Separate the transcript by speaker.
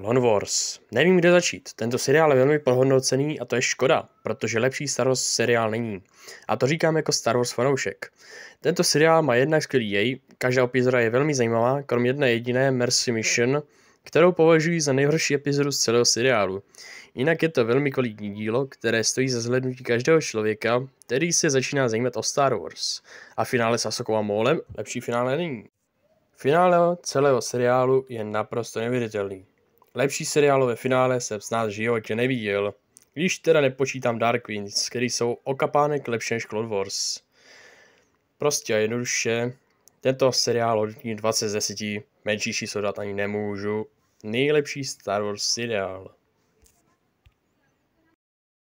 Speaker 1: Clone Wars. Nevím, kde začít. Tento seriál je velmi podhodnocený a to je škoda, protože lepší Star Wars seriál není. A to říkám jako Star Wars fanoušek. Tento seriál má jednak skvělý jej, každá epizoda je velmi zajímavá, krom jedné jediné Mercy Mission, kterou považuji za nejhorší epizodu z celého seriálu. Jinak je to velmi kvalitní dílo, které stojí za zhlednutí každého člověka, který se začíná zajímat o Star Wars. A finále s Asokou a Mólem lepší finále není. Finále celého seriálu je naprosto nevěřitelný. Lepší seriálové finále jsem s nás životě neviděl, když teda nepočítám Dark Queens, který jsou okapánek lepší než Clone Wars. Prostě a jednoduše, tento seriál od 20 z 10, menší číslo ani nemůžu. Nejlepší Star Wars seriál.